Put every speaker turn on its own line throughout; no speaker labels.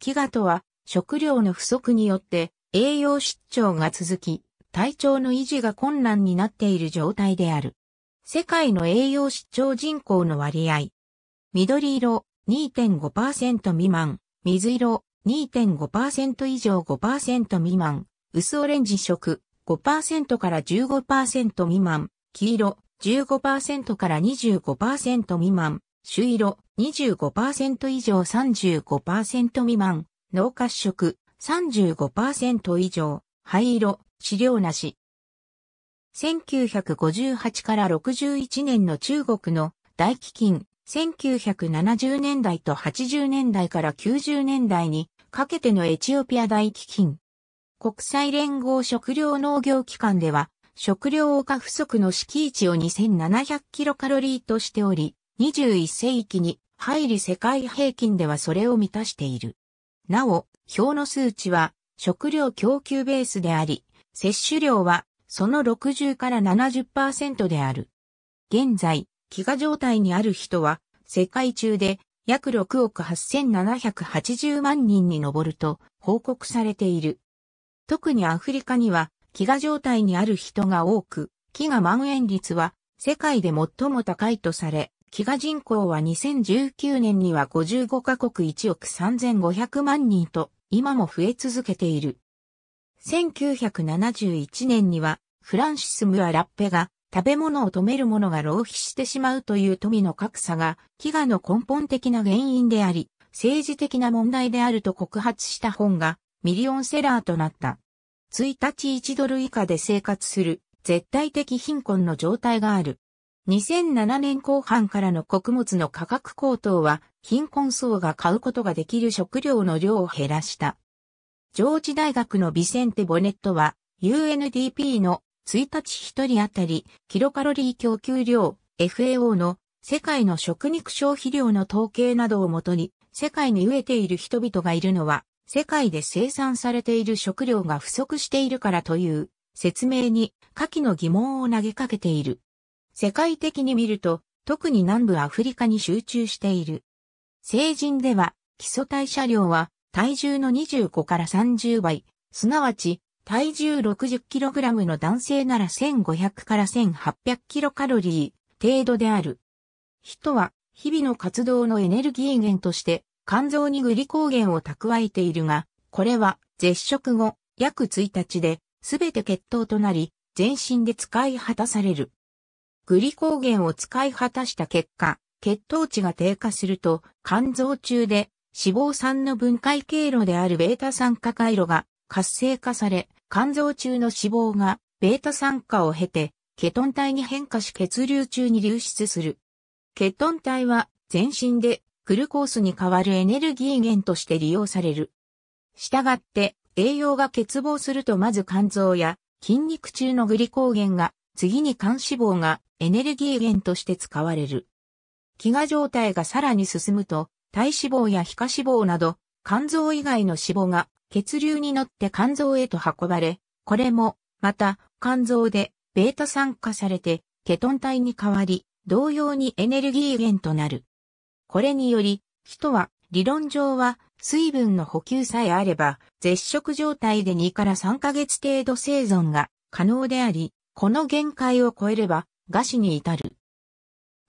飢餓とは食料の不足によって栄養失調が続き、体調の維持が困難になっている状態である。世界の栄養失調人口の割合。緑色2.5%未満、水色2.5%以上5%未満、薄オレンジ色5%から15%未満、黄色15%から25%未満、朱色25%以上35%未満、脳褐色35%以上、灰色、飼料なし。1958から61年の中国の大飢饉、1970年代と80年代から90年代にかけてのエチオピア大飢饉。国際連合食糧農業機関では、食糧価不足の敷地を2700キロカロリーとしており、21世紀に入り世界平均ではそれを満たしている。なお、表の数値は食料供給ベースであり、摂取量はその60から70%である。現在、飢餓状態にある人は世界中で約6億8780万人に上ると報告されている。特にアフリカには飢餓状態にある人が多く、飢餓蔓延率は世界で最も高いとされ、飢餓人口は2019年には55カ国1億3500万人と今も増え続けている。1971年にはフランシス・ムア・ラッペが食べ物を止める者が浪費してしまうという富の格差が飢餓の根本的な原因であり、政治的な問題であると告発した本がミリオンセラーとなった。1日1ドル以下で生活する絶対的貧困の状態がある。2007年後半からの穀物の価格高騰は貧困層が買うことができる食料の量を減らした。上智大学のビセンテ・ボネットは UNDP の1日1人当たりキロカロリー供給量 FAO の世界の食肉消費量の統計などをもとに世界に飢えている人々がいるのは世界で生産されている食料が不足しているからという説明に下記の疑問を投げかけている。世界的に見ると、特に南部アフリカに集中している。成人では、基礎代謝量は体重の25から30倍、すなわち体重 60kg の男性なら1500から 1800kcal 程度である。人は日々の活動のエネルギー源として肝臓にグリコーゲンを蓄えているが、これは絶食後約1日ですべて血糖となり全身で使い果たされる。グリコーゲンを使い果たした結果、血糖値が低下すると、肝臓中で脂肪酸の分解経路であるベータ酸化回路が活性化され、肝臓中の脂肪がベータ酸化を経て、ケトン体に変化し血流中に流出する。ケトン体は全身でグルコースに代わるエネルギー源として利用される。したがって栄養が欠乏するとまず肝臓や筋肉中のグリコーゲンが次に肝脂肪がエネルギー源として使われる。飢餓状態がさらに進むと、体脂肪や皮下脂肪など、肝臓以外の脂肪が血流に乗って肝臓へと運ばれ、これも、また、肝臓で、ベータ酸化されて、ケトン体に変わり、同様にエネルギー源となる。これにより、人は、理論上は、水分の補給さえあれば、絶食状態で2から3ヶ月程度生存が可能であり、この限界を超えれば、餓死に至る。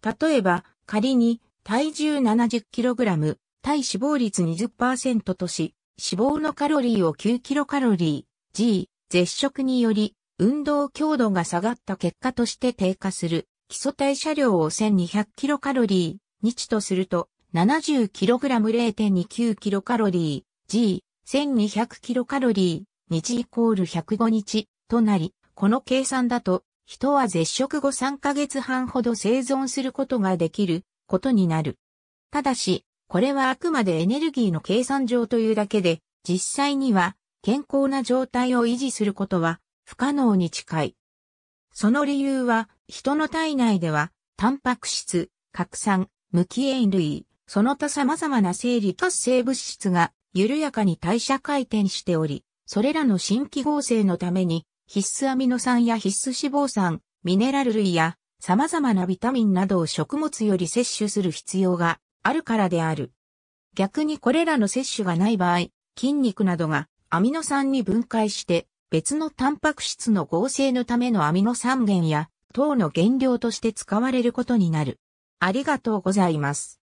例えば、仮に体重 70kg、体死亡率20%とし、死亡のカロリーを 9kcal、G、絶食により、運動強度が下がった結果として低下する、基礎代謝量を 1200kcal、日とすると、70kg0.29kcal、G、1200kcal、日イコール105日となり、この計算だと人は絶食後3ヶ月半ほど生存することができることになる。ただし、これはあくまでエネルギーの計算上というだけで、実際には健康な状態を維持することは不可能に近い。その理由は、人の体内では、タンパク質、核酸、無機塩類、その他様々な生理活性物質が緩やかに代謝回転しており、それらの新規合成のために必須アミノ酸や必須脂肪酸、ミネラル類や様々なビタミンなどを食物より摂取する必要があるからである。逆にこれらの摂取がない場合、筋肉などがアミノ酸に分解して別のタンパク質の合成のためのアミノ酸源や糖の原料として使われることになる。ありがとうございます。